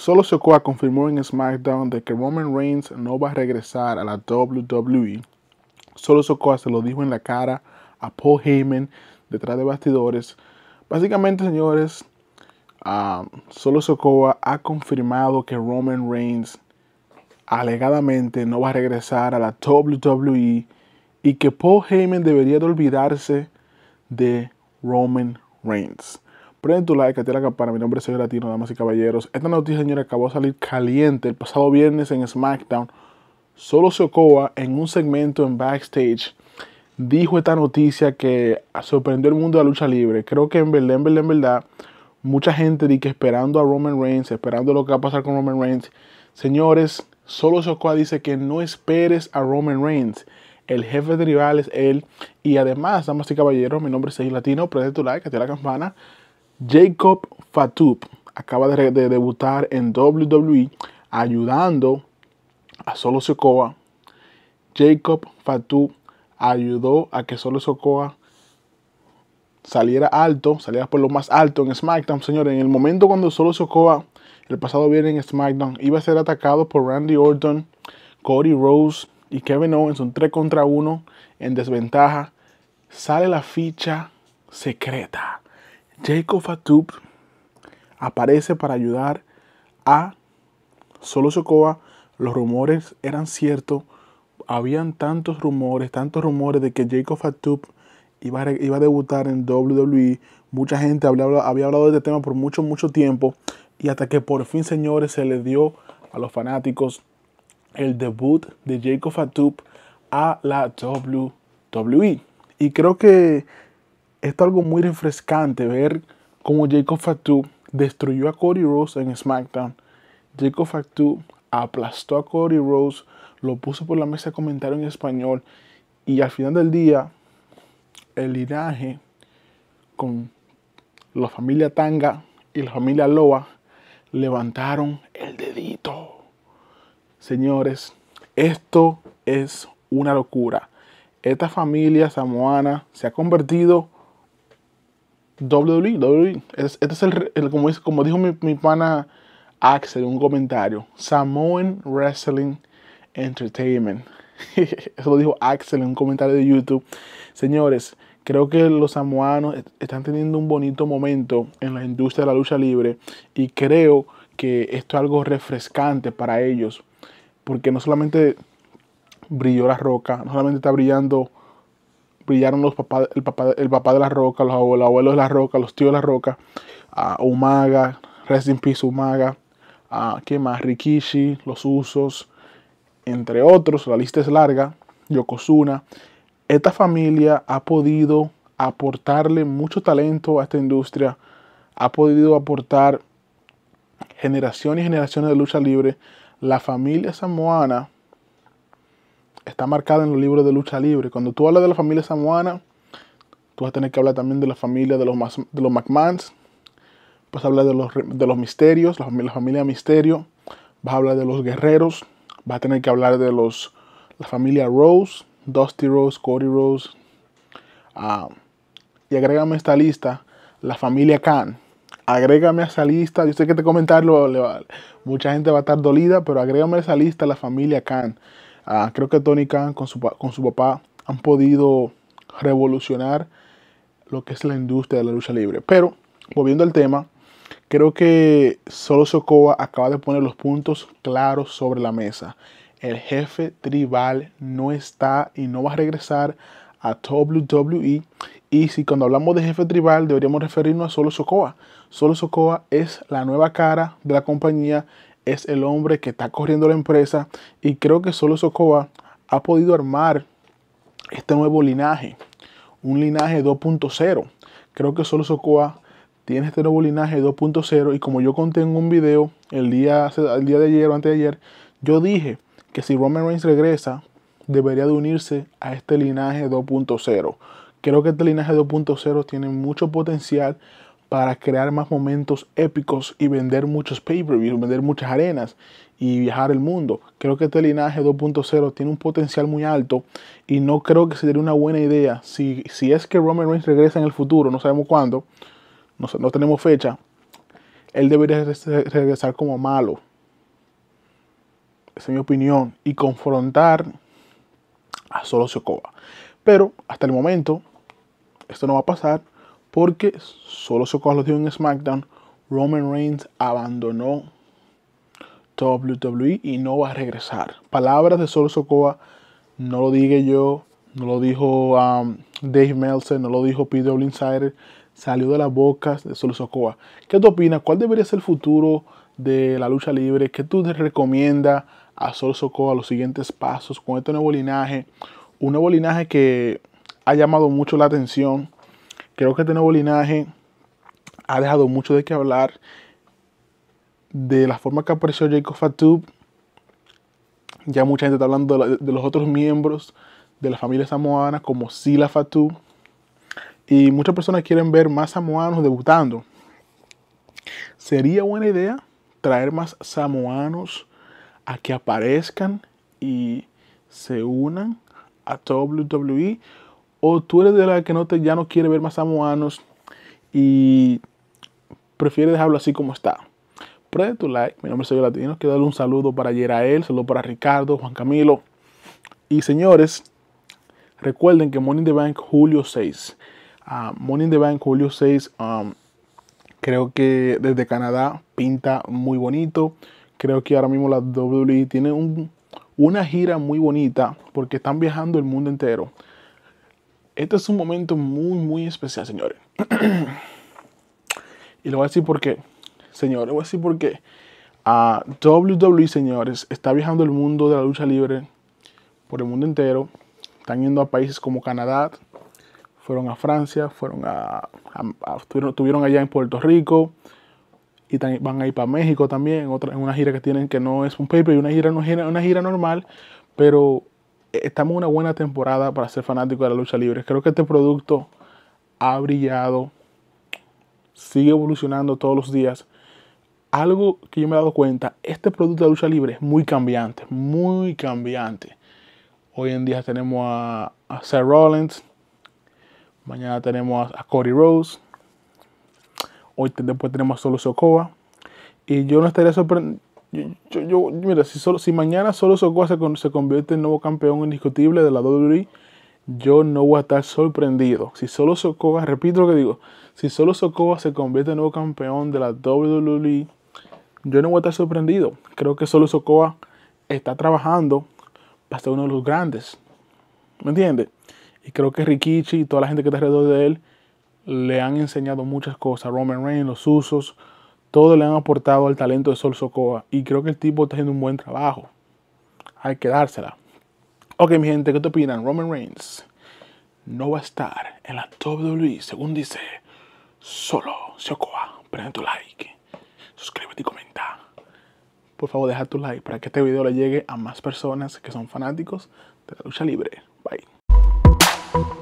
Solo Sokoa confirmó en SmackDown de que Roman Reigns no va a regresar a la WWE. Solo Sokoa se lo dijo en la cara a Paul Heyman detrás de bastidores. Básicamente, señores, ah, Solo Sokoa ha confirmado que Roman Reigns alegadamente no va a regresar a la WWE y que Paul Heyman debería de olvidarse de Roman Reigns. Prende tu like, activa la campana. Mi nombre es Sergio Latino, damas y caballeros. Esta noticia, señores, acabó de salir caliente el pasado viernes en SmackDown. Solo Sokoa, en un segmento en backstage, dijo esta noticia que sorprendió el mundo de la lucha libre. Creo que en verdad, en verdad, en verdad, mucha gente di que esperando a Roman Reigns, esperando lo que va a pasar con Roman Reigns. Señores, Solo Sokoa dice que no esperes a Roman Reigns. El jefe de rival es él. Y además, damas y caballeros, mi nombre es Sergio Latino. Prende tu like, activa la campana. Jacob Fatu acaba de, debutar en WWE ayudando a Solo Sokoa. Jacob Fatu ayudó a que Solo Sokoa saliera alto, saliera por lo más alto en SmackDown. Señores, en el momento cuando Solo Sokoa, el pasado viernes en SmackDown, iba a ser atacado por Randy Orton, Cody Rose y Kevin Owens, un 3 contra 1 en desventaja, sale la ficha secreta Jacob Atub aparece para ayudar a Solo Sokoa. Los rumores eran ciertos. Habían tantos rumores, tantos rumores de que Jacob Atub iba a, iba a debutar en WWE. Mucha gente había hablado de este tema por mucho, mucho tiempo. Y hasta que por fin, señores, se le dio a los fanáticos el debut de Jacob Atub a la WWE. Y creo que es algo muy refrescante ver cómo Jacob Fatu destruyó a Cody Rose en SmackDown. Jacob Fatu aplastó a Cody Rose, lo puso por la mesa de comentario en español y al final del día el linaje con la familia Tanga y la familia Loa levantaron el dedito. Señores, esto es una locura. Esta familia samoana se ha convertido WWE, WWE. Este es el, como, como dijo mi, mi pana Axel en un comentario, Samoan Wrestling Entertainment. Eso lo dijo Axel en un comentario de YouTube. Señores, creo que los samoanos están teniendo un bonito momento en la industria de la lucha libre y creo que esto es algo refrescante para ellos, porque no solamente brilló la roca, no solamente está brillando brillaron los papá, el, papá, de la roca, los abuelos, de la roca, los tíos de la roca, a Umaga, Rest in Peace Umaga, a ¿qué más? Rikishi, los usos, entre otros, la lista es larga, Yokozuna. Esta familia ha podido aportarle mucho talento a esta industria, ha podido aportar generaciones y generaciones de lucha libre. La familia samoana está marcada en los libros de lucha libre. Cuando tú hablas de la familia samoana, tú vas a tener que hablar también de la familia de los, de los McMahons, vas a hablar de los, misterios, la familia, Misterio, vas a hablar de los guerreros, vas a tener que hablar de los, la familia Rose, Dusty Rose, Cody Rose, ah, y agrégame a esta lista la familia Khan. Agrégame a esa lista, yo sé que te este comentarlo, mucha gente va a estar dolida, pero agrégame a esa lista la familia Khan. Ah, creo que Tony Khan con su, con su papá han podido revolucionar lo que es la industria de la lucha libre. Pero, volviendo al tema, creo que Solo Sokoa acaba de poner los puntos claros sobre la mesa. El jefe tribal no está y no va a regresar a WWE. Y si cuando hablamos de jefe tribal deberíamos referirnos a Solo Sokoa. Solo Sokoa es la nueva cara de la compañía es el hombre que está corriendo la empresa y creo que solo Socoa ha podido armar este nuevo linaje, un linaje 2.0. Creo que solo Socoa tiene este nuevo linaje 2.0 y como yo conté en un video el día, el día de ayer o antes de ayer, yo dije que si Roman Reigns regresa, debería de unirse a este linaje 2.0. Creo que este linaje 2.0 tiene mucho potencial para crear más momentos épicos y vender muchos pay-per-views, vender muchas arenas y viajar el mundo. Creo que este linaje 2.0 tiene un potencial muy alto y no creo que sería una buena idea si, es que Roman Reigns regresa en el futuro, no sabemos cuándo, no, tenemos fecha, él debería regresar como malo. Esa es mi opinión. Y confrontar a Solo Sokova... Pero hasta el momento, esto no va a pasar porque solo lo dijo en SmackDown, Roman Reigns abandonó WWE y no va a regresar. Palabras de Solo Sokoa, no lo dije yo, no lo dijo um, Dave Meltzer, no lo dijo PW Insider, salió de las bocas de Solo Sokoa. ¿Qué tú opinas? ¿Cuál debería ser el futuro de la lucha libre? ¿Qué tú te recomiendas a Solo Sokoa los siguientes pasos con este nuevo linaje? Un nuevo linaje que ha llamado mucho la atención creo que este nuevo linaje ha dejado mucho de qué hablar. De la forma que apareció Jacob Fatu. ya mucha gente está hablando de, los otros miembros de la familia samoana, como Sila Fatu. Y muchas personas quieren ver más samoanos debutando. Sería buena idea traer más samoanos a que aparezcan y se unan a WWE o tú eres de la que ya no quiere ver más samoanos y prefiere dejarlo así como está. Prende tu like, mi nombre es Sergio Latino, quiero darle un saludo para Yerael, saludo para Ricardo, Juan Camilo. Y señores, recuerden que Morning the Bank julio 6. Ah, Morning the Bank julio 6, um, creo que desde Canadá pinta muy bonito. Creo que ahora mismo la WWE tiene una gira muy bonita porque están viajando el mundo entero. Este es un momento muy, muy especial, señores. y lo voy a decir por qué. Señores, lo voy a decir por qué. A WWE, señores, está viajando el mundo de la lucha libre por el mundo entero. Están yendo a países como Canadá, fueron a Francia, fueron a, tuvieron, allá en Puerto Rico y van a ir para México también, en, otra, en una gira que tienen que no es un paper, y una gira, una gira normal, pero estamos en una buena temporada para ser fanático de la lucha libre. Creo que este producto ha brillado, sigue evolucionando todos los días. Algo que yo me he dado cuenta, este producto de lucha libre es muy cambiante, muy cambiante. Hoy en día tenemos a, Seth Rollins, mañana tenemos a, Cody Rose, hoy después tenemos a Solo Socoa Y yo no estaría sorprendido yo, mira, si, solo, si mañana solo Sokoa se, convierte en nuevo campeón indiscutible de la WWE, yo no voy a estar sorprendido. Si solo Sokoa, repito lo que digo, si solo Sokoa se convierte en nuevo campeón de la WWE, yo no voy a estar sorprendido. Creo que solo Sokoa está trabajando para ser uno de los grandes. ¿Me entiendes? Y creo que Rikichi y toda la gente que está alrededor de él le han enseñado muchas cosas. Roman Reigns, los usos, todo le han aportado al talento de Sol Socoa y creo que el tipo está haciendo un buen trabajo. Hay que dársela. Ok, mi gente, ¿qué te opinan? Roman Reigns no va a estar en la WWE, según dice solo Socoa. Prende tu like, suscríbete y comenta. Por favor, deja tu like para que este video le llegue a más personas que son fanáticos de la lucha libre. Bye.